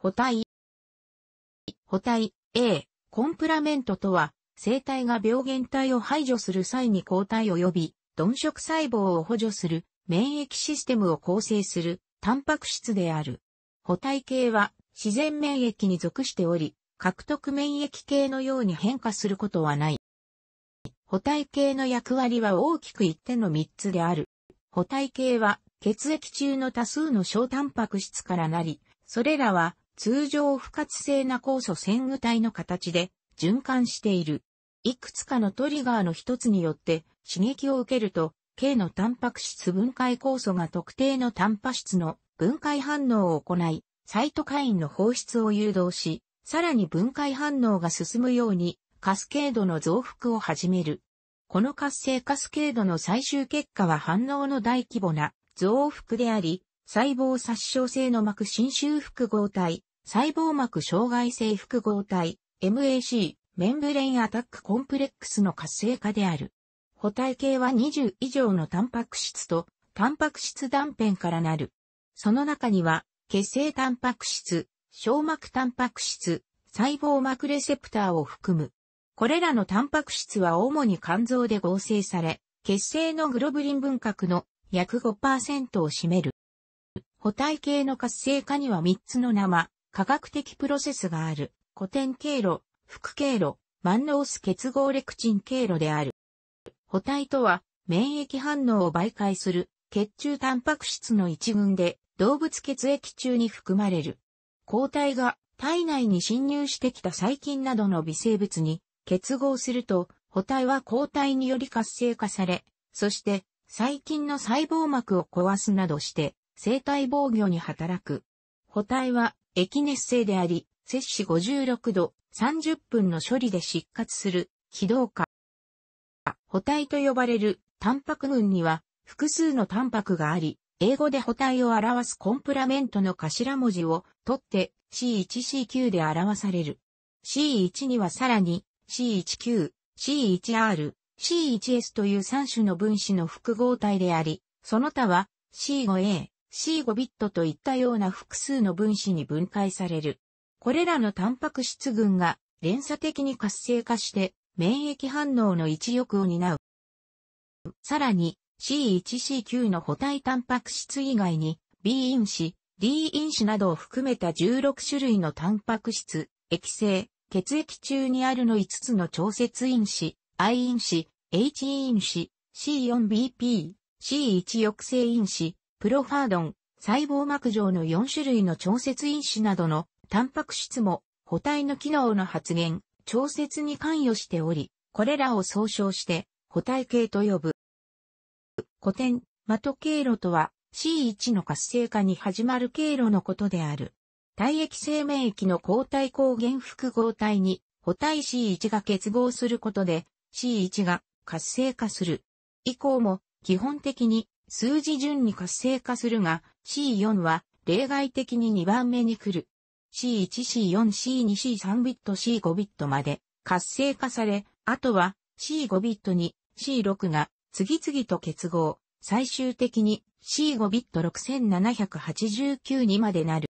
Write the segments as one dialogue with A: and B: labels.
A: 補体。補体 A、コンプラメントとは、生体が病原体を排除する際に抗体及び、鈍色細胞を補助する免疫システムを構成するタンパク質である。補体系は自然免疫に属しており、獲得免疫系のように変化することはない。補体系の役割は大きく一点の3つである。補体系は血液中の多数の小タンパク質からなり、それらは通常不活性な酵素線具体の形で循環している。いくつかのトリガーの一つによって刺激を受けると、K のタンパク質分解酵素が特定のタンパ質の分解反応を行い、サイトカインの放出を誘導し、さらに分解反応が進むようにカスケードの増幅を始める。この活性カスケードの最終結果は反応の大規模な増幅であり、細胞殺傷性の膜新修復合体、細胞膜障害性複合体、MAC、メンブレインアタックコンプレックスの活性化である。補体系は20以上のタンパク質と、タンパク質断片からなる。その中には、血清タンパク質、小膜タンパク質、細胞膜レセプターを含む。これらのタンパク質は主に肝臓で合成され、血清のグロブリン分割の約5%を占める。補体系の活性化には3つの生、科学的プロセスがある、古典経路、副経路、万能ス結合レクチン経路である。補体とは、免疫反応を媒介する、血中タンパク質の一群で、動物血液中に含まれる。抗体が体内に侵入してきた細菌などの微生物に結合すると、補体は抗体により活性化され、そして細菌の細胞膜を壊すなどして生体防御に働く。補体は液熱性であり、摂氏56度、30分の処理で失活する、気動化。補体と呼ばれる、タンパク群には、複数のタンパクがあり、英語で補体を表すコンプラメントの頭文字を取って C1C9 で表される。C1 にはさらに C19、C1R、C1S という3種の分子の複合体であり、その他は C5A、C5 ビットといったような複数の分子に分解される。これらのタンパク質群が連鎖的に活性化して免疫反応の一翼を担う。さらに C1C9 の補体タンパク質以外に B 因子、D 因子などを含めた16種類のタンパク質、液性、血液中にあるの5つの調節因子、I 因子、H 因子、C4BP、C1 抑制因子、プロファードン、細胞膜上の4種類の調節因子などのタンパク質も、補体の機能の発現、調節に関与しており、これらを総称して、補体系と呼ぶ。古典、マト経路とは、C1 の活性化に始まる経路のことである。体液生命液の抗体抗原複合体に、補体 C1 が結合することで、C1 が活性化する。以降も、基本的に数字順に活性化するが、C4 は例外的に2番目に来る。C1、C4、C2、C3 ビット、C5 ビットまで活性化され、あとは C5 ビットに C6 が次々と結合、最終的に C5 ビット6789にまでなる。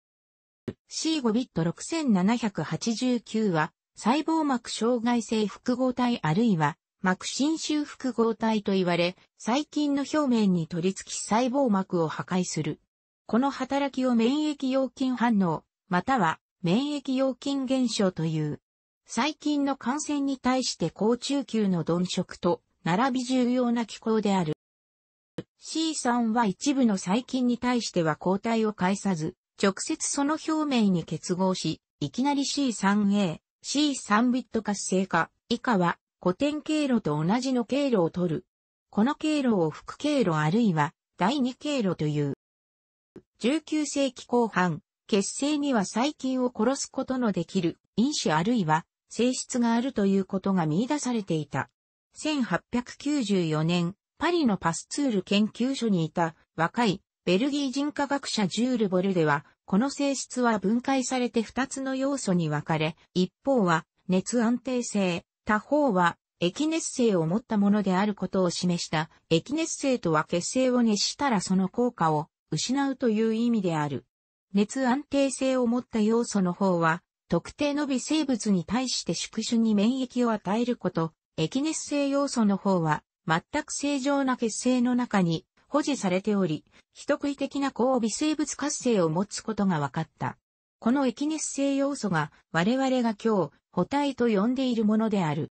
A: C5 ビット6789は細胞膜障害性複合体あるいは膜心修復合体と言われ、細菌の表面に取り付き細胞膜を破壊する。この働きを免疫溶菌反応、または免疫溶菌現象という。細菌の感染に対して高中級の鈍色と並び重要な機構である。C3 は一部の細菌に対しては抗体を介さず、直接その表面に結合し、いきなり C3A、C3 ビット活性化、以下は古典経路と同じの経路を取る。この経路を副経路あるいは第二経路という。19世紀後半、血清には細菌を殺すことのできる因子あるいは性質があるということが見出されていた。1894年、パリのパスツール研究所にいた若いベルギー人科学者ジュール・ボルデは、この性質は分解されて2つの要素に分かれ、一方は熱安定性、他方は、液熱性を持ったものであることを示した、液熱性とは血清を熱したらその効果を失うという意味である。熱安定性を持った要素の方は、特定の微生物に対して宿主に免疫を与えること、液熱性要素の方は、全く正常な血清の中に保持されており、人食い的な抗微生物活性を持つことが分かった。この液熱性要素が我々が今日補体と呼んでいるものである。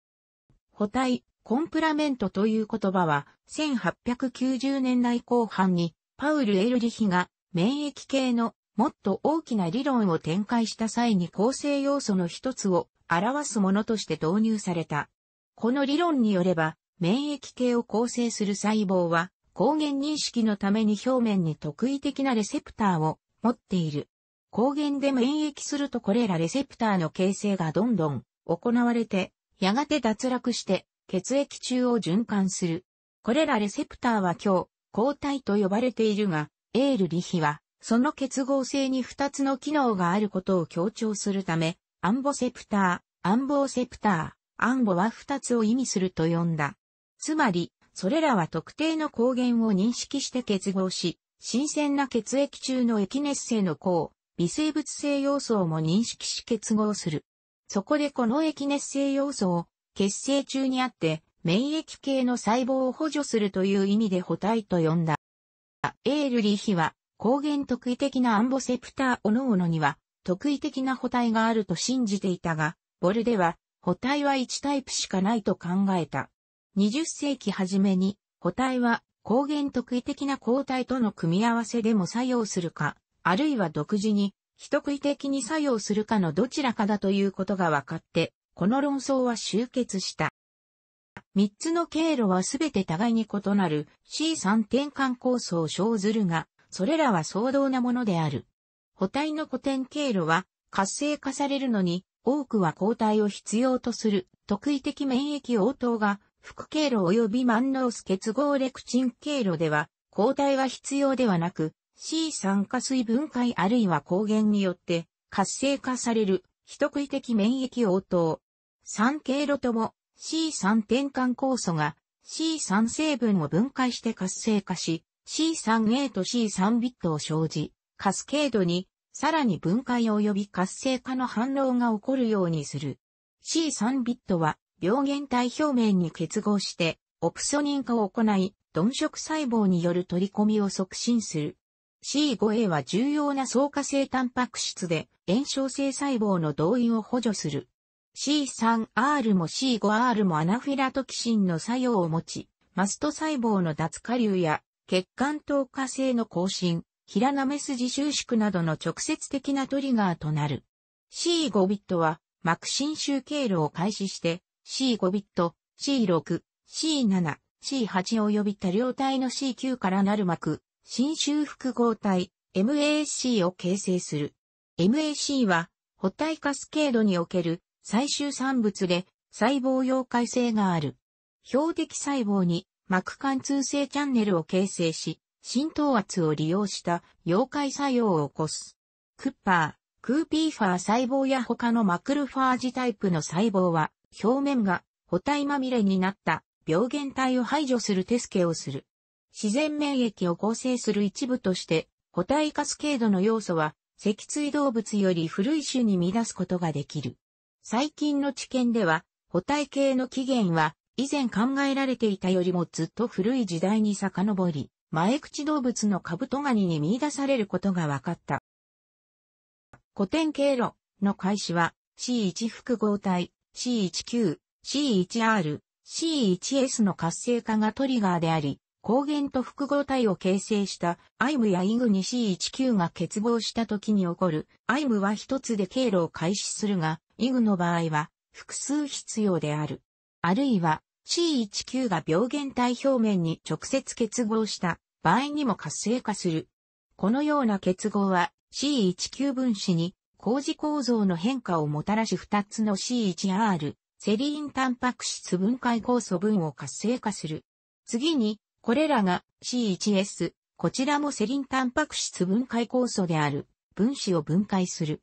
A: 補体、コンプラメントという言葉は、1890年代後半に、パウル・エルリヒが、免疫系のもっと大きな理論を展開した際に構成要素の一つを表すものとして導入された。この理論によれば、免疫系を構成する細胞は、抗原認識のために表面に特異的なレセプターを持っている。抗原で免疫するとこれらレセプターの形成がどんどん行われて、やがて脱落して血液中を循環する。これらレセプターは今日、抗体と呼ばれているが、エールリヒは、その結合性に2つの機能があることを強調するため、アンボセプター、アンボーセプター、アンボは2つを意味すると呼んだ。つまり、それらは特定の抗原を認識して結合し、新鮮な血液中のエキネの抗、微生物性要素をも認識し結合する。そこでこの液熱性要素を結成中にあって免疫系の細胞を補助するという意味で補体と呼んだ。エールリーヒは抗原特異的なアンボセプターおのおのには特異的な補体があると信じていたが、ボルでは補体は1タイプしかないと考えた。20世紀初めに補体は抗原特異的な抗体との組み合わせでも作用するか、あるいは独自に、人食い的に作用するかのどちらかだということが分かって、この論争は終結した。三つの経路はすべて互いに異なる C3 転換構想を生ずるが、それらは相当なものである。補体の古典経路は活性化されるのに、多くは抗体を必要とする特異的免疫応答が、副経路及び万能ス結合レクチン経路では、抗体は必要ではなく、C 酸化水分解あるいは抗原によって活性化される非特異的免疫応答。酸経路とも C 酸転換酵素が C 酸成分を分解して活性化し C 酸 A と C 酸ビットを生じ、カスケードにさらに分解及び活性化の反応が起こるようにする。C 酸ビットは病原体表面に結合してオプソニン化を行い、鈍色細胞による取り込みを促進する。C5A は重要な相化性タンパク質で炎症性細胞の動員を補助する。C3R も C5R もアナフィラトキシンの作用を持ち、マスト細胞の脱下流や血管透過性の更新、平なめ筋収縮などの直接的なトリガーとなる。C5 ビットは、膜侵襲経路を開始して、C5 ビット、C6、C7、C8 及び多量体の C9 からなる膜、新州複合体 MAC を形成する。MAC は、補体カスケードにおける最終産物で細胞溶解性がある。標的細胞に膜貫通性チャンネルを形成し、浸透圧を利用した溶解作用を起こす。クッパー、クーピーファー細胞や他のマクルファージタイプの細胞は、表面が補体まみれになった病原体を排除する手助けをする。自然免疫を構成する一部として、個体カスケードの要素は、脊椎動物より古い種に見出すことができる。最近の知見では、個体系の起源は、以前考えられていたよりもずっと古い時代に遡り、前口動物のカブトガニに見出されることが分かった。古典経路の開始は C1 複合体、C19、C1R、C1S の活性化がトリガーであり、抗原と複合体を形成したアイムやイグニ C19 が結合した時に起こるアイムは一つで経路を開始するが、イグの場合は複数必要である。あるいは C19 が病原体表面に直接結合した場合にも活性化する。このような結合は C19 分子に工事構造の変化をもたらし2つの C1R、セリーンタンパク質分解酵素分を活性化する。次にこれらが C1S、こちらもセリンタンパク質分解酵素である分子を分解する。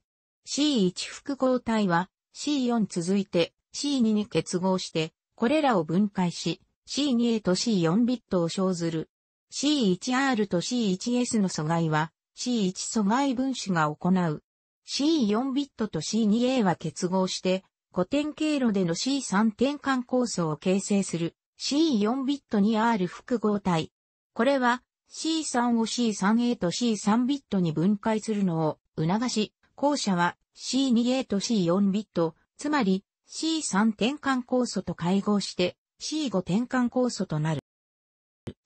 A: C1 複合体は C4 続いて C2 に結合して、これらを分解し、C2A と C4 ビットを生ずる。C1R と C1S の阻害は C1 阻害分子が行う。C4 ビットと C2A は結合して、古典経路での C3 転換酵素を形成する。C4 ビットに R 複合体。これは C3 を C3A と C3 ビットに分解するのを促し、後者は C2A と C4 ビット、つまり C3 転換酵素と会合して C5 転換酵素となる。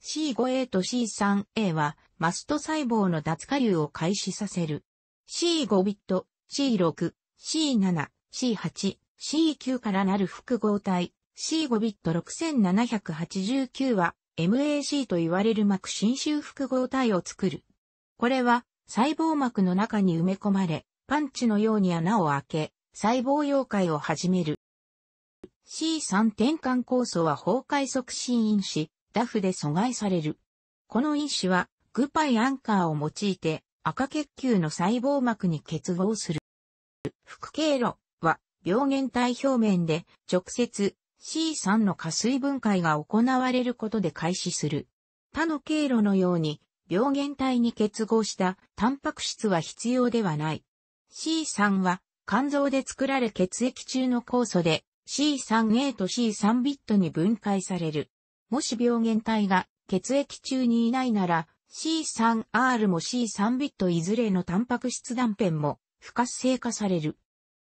A: C5A と C3A はマスト細胞の脱下流を開始させる。C5 ビット、C6、C7、C8、C9 からなる複合体、C5 ビット6789は MAC と言われる膜侵襲複合体を作る。これは細胞膜の中に埋め込まれ、パンチのように穴を開け、細胞溶解を始める。C3 転換酵素は崩壊促進因子、ダフで阻害される。この因子は、グパイアンカーを用いて赤血球の細胞膜に結合する。副経路は病原体表面で直接 C3 の加水分解が行われることで開始する。他の経路のように、病原体に結合したタンパク質は必要ではない。C3 は肝臓で作られ血液中の酵素で C3A と C3 ビットに分解される。もし病原体が血液中にいないなら C3R も C3 ビットいずれのタンパク質断片も不活性化される。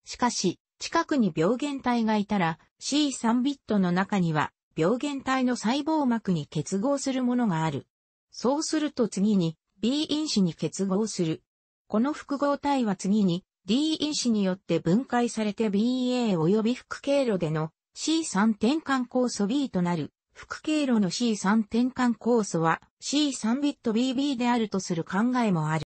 A: しかし近くに病原体がいたら C3 ビットの中には病原体の細胞膜に結合するものがある。そうすると次に B 因子に結合する。この複合体は次に D 因子によって分解されて BA 及び副経路での C3 転換酵素 B となる。副経路の C3 転換酵素は C3 ビット BB であるとする考えもある。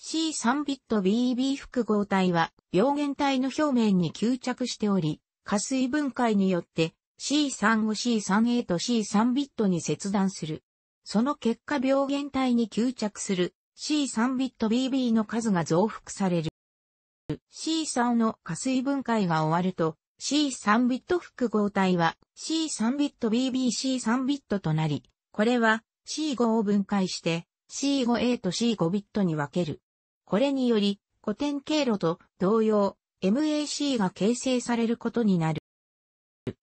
A: C3 ビット BB 複合体は病原体の表面に吸着しており、加水分解によって C3 を C3A と C3 ビットに切断する。その結果病原体に吸着する C3 ビット BB の数が増幅される。C3 の加水分解が終わると C3 ビット複合体は C3 ビット BBC3 ビットとなり、これは C5 を分解して C5A と C5 ビットに分ける。これにより、古典経路と同様、MAC が形成されることになる。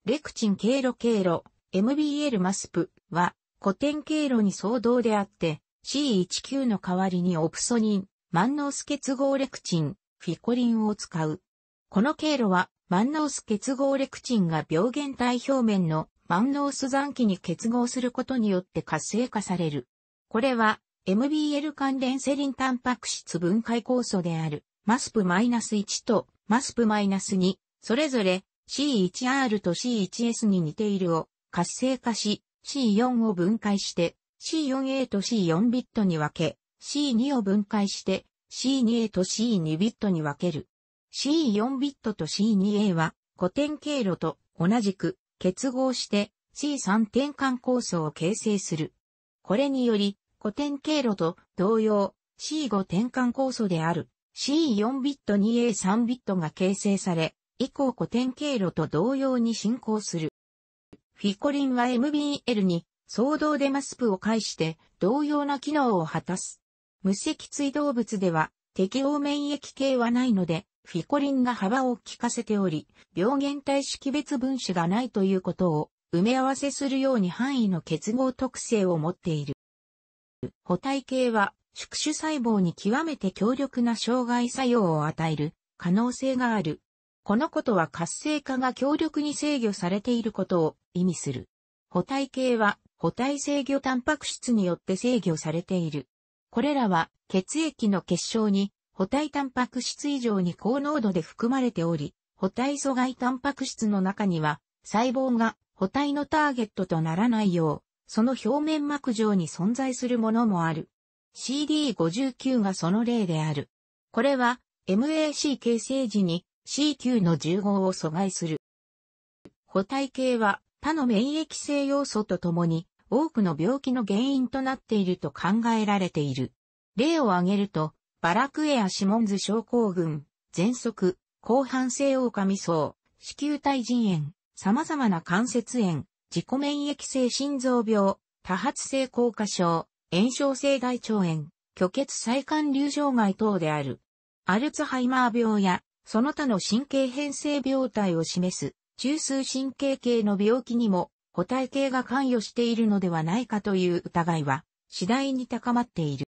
A: レクチン経路経路、MBL マスプは、古典経路に相当であって、C19 の代わりにオプソニン、万能ス結合レクチン、フィコリンを使う。この経路は、万能ス結合レクチンが病原体表面の万能ス残機に結合することによって活性化される。これは、MBL 関連セリンタンパク質分解酵素である、マスプ -1 とマスプ -2、それぞれ C1R と C1S に似ているを活性化し、C4 を分解して、C4A と C4 ビットに分け、C2 を分解して、C2A と C2 ビットに分ける。C4 ビットと C2A は古典経路と同じく結合して C3 転換酵素を形成する。これにより古典経路と同様、C5 転換酵素である C4 ビット 2A3 ビットが形成され、以降古典経路と同様に進行する。フィコリンは MBL に相動でマスプを介して同様な機能を果たす。無脊椎動物では適応免疫系はないので、フィコリンが幅を利かせており、病原体識別分子がないということを埋め合わせするように範囲の結合特性を持っている。補体系は宿主細胞に極めて強力な障害作用を与える可能性がある。このことは活性化が強力に制御されていることを意味する。補体系は補体制御タンパク質によって制御されている。これらは血液の結晶に補体タンパク質以上に高濃度で含まれており、補体阻害タンパク質の中には細胞が補体のターゲットとならないようその表面膜上に存在するものもある。CD59 がその例である。これは MAC 形成時に C9 の重合を阻害する。補体系は他の免疫性要素とともに多くの病気の原因となっていると考えられている。例を挙げると、バラクエア・シモンズ症候群、喘息、広範性狼層、子宮体腎炎、様々な関節炎、自己免疫性心臓病、多発性硬化症、炎症性大腸炎、虚血細管流障害等である。アルツハイマー病や、その他の神経変性病態を示す、中枢神経系の病気にも、個体系が関与しているのではないかという疑いは、次第に高まっている。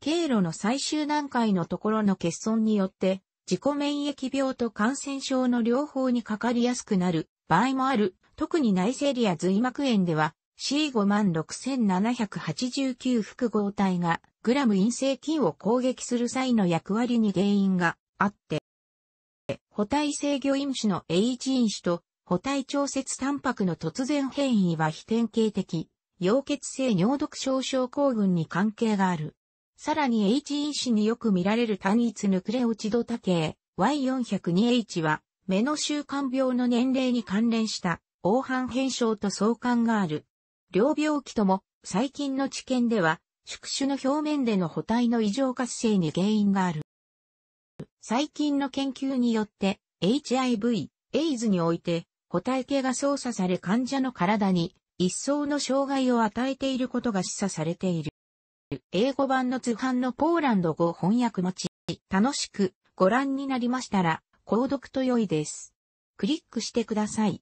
A: 経路の最終段階のところの欠損によって、自己免疫病と感染症の両方にかかりやすくなる場合もある。特に内生理や髄膜炎では C56789 複合体がグラム陰性菌を攻撃する際の役割に原因があって、補体制御因子の H 因子と補体調節タンパクの突然変異は非典型的、溶血性尿毒症症候群に関係がある。さらに H e 子によく見られる単一ヌクレオチド多形 Y402H は目の習慣病の年齢に関連した黄斑変症と相関がある。両病気とも最近の知見では宿主の表面での補体の異常活性に原因がある。最近の研究によって HIV、AIDS において補体系が操作され患者の体に一層の障害を与えていることが示唆されている。英語版の図版のポーランド語翻訳持ち、楽しくご覧になりましたら、購読と良いです。クリックしてください。